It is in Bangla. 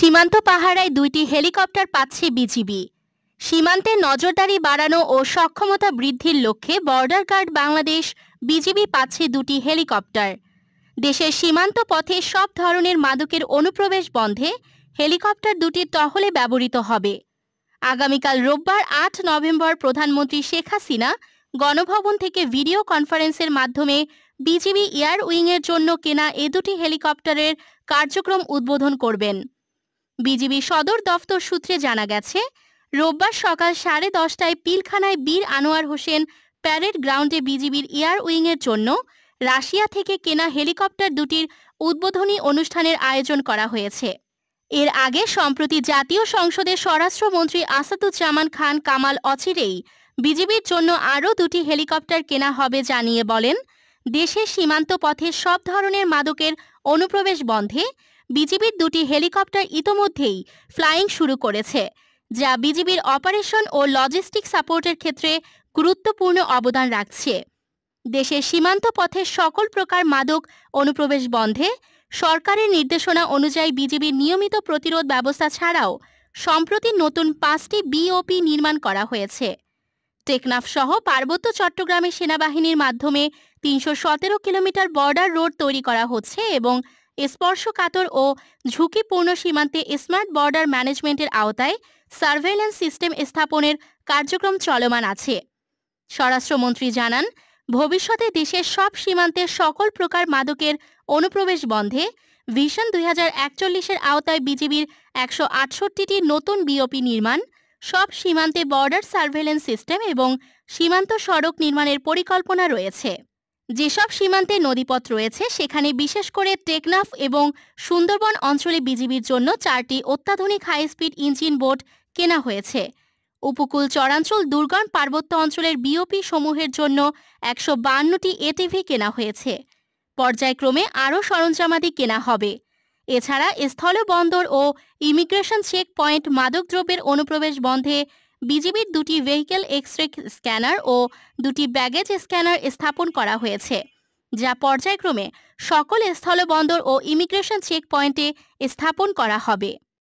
সীমান্ত পাহারায় দুইটি হেলিকপ্টার পাচ্ছে বিজিবি সীমান্তে নজরদারি বাড়ানো ও সক্ষমতা বৃদ্ধির লক্ষ্যে বর্ডার গার্ড বাংলাদেশ বিজিবি পাচ্ছে দুটি হেলিকপ্টার দেশের সীমান্ত পথে সব ধরনের মাদকের অনুপ্রবেশ বন্ধে হেলিকপ্টার দুটির টহলে ব্যবহৃত হবে আগামীকাল রোববার আট নভেম্বর প্রধানমন্ত্রী শেখ হাসিনা গণভবন থেকে ভিডিও কনফারেন্সের মাধ্যমে বিজিবি এয়ার উইংয়ের জন্য কেনা এ দুটি হেলিকপ্টারের কার্যক্রম উদ্বোধন করবেন বিজিবি সদর দফতর সূত্রে জানা গেছে রোববার সকাল সাড়ে দশটায় পিলখানায় বীর আনোয়ার হোসেন প্যারেড গ্রাউন্ডে বিজিবির এয়ার উইংয়ের জন্য রাশিয়া থেকে কেনা হেলিকপ্টার দুটির উদ্বোধনী অনুষ্ঠানের আয়োজন করা হয়েছে এর আগে সম্প্রতি জাতীয় সংসদে স্বরাষ্ট্রমন্ত্রী আসাদুজ্জামান খান কামাল অচিরেই বিজিবির জন্য আরও দুটি হেলিকপ্টার কেনা হবে জানিয়ে বলেন দেশের সীমান্ত পথে সব ধরনের মাদকের অনুপ্রবেশ বন্ধে বিজিবির দুটি হেলিকপ্টার ইতোমধ্যেই ফ্লাইং শুরু করেছে যা বিজিবির অপারেশন ও লজিস্টিক সাপোর্টের ক্ষেত্রে গুরুত্বপূর্ণ অবদান রাখছে দেশের সীমান্ত পথে সকল প্রকার মাদক অনুপ্রবেশ বন্ধে সরকারের নির্দেশনা অনুযায়ী বিজিবির নিয়মিত প্রতিরোধ ব্যবস্থা ছাড়াও সম্প্রতি নতুন পাঁচটি বিওপি নির্মাণ করা হয়েছে টেকনাফ সহ পার্বত্য চট্টগ্রামে সেনাবাহিনীর মাধ্যমে তিনশো কিলোমিটার বর্ডার রোড তৈরি করা হচ্ছে এবং স্পর্শকাতর ও ঝুঁকিপূর্ণ সীমান্তে স্মার্ট বর্ডার ম্যানেজমেন্টের আওতায় সার্ভেলেন্স সিস্টেম স্থাপনের কার্যক্রম চলমান আছে স্বরাষ্ট্রমন্ত্রী জানান ভবিষ্যতে দেশের সব সীমান্তে সকল প্রকার মাদকের অনুপ্রবেশ বন্ধে ভিশন দুই এর আওতায় বিজিবির একশো আটষট্টিটি নতুন বিওপি নির্মাণ সব সীমান্তে বর্ডার সার্ভেলেন্স সিস্টেম এবং সীমান্ত সড়ক নির্মাণের পরিকল্পনা রয়েছে যেসব সীমান্তে নদীপথ রয়েছে সেখানে বিশেষ করে টেকনাফ এবং সুন্দরবন অঞ্চলে বিজিবির জন্য চারটি অত্যাধুনিক হাই স্পিড ইঞ্জিন বোট কেনা হয়েছে উপকূল চরাঞ্চল দুর্গম পার্বত্য অঞ্চলের বিওপি সমূহের জন্য একশো বান্নটি এটিভি কেনা হয়েছে পর্যায়ক্রমে আরও সরঞ্জামাদি কেনা হবে এছাড়া স্থলবন্দর ও ইমিগ্রেশন চেক পয়েন্ট মাদকদ্রব্যের অনুপ্রবেশ বন্ধে বিজিবির দুটি ভেহিকেল এক্স রে স্ক্যানার ও দুটি ব্যাগেজ স্ক্যানার স্থাপন করা হয়েছে যা পর্যায়ক্রমে সকল স্থলবন্দর ও ইমিগ্রেশন চেক পয়েন্টে স্থাপন করা হবে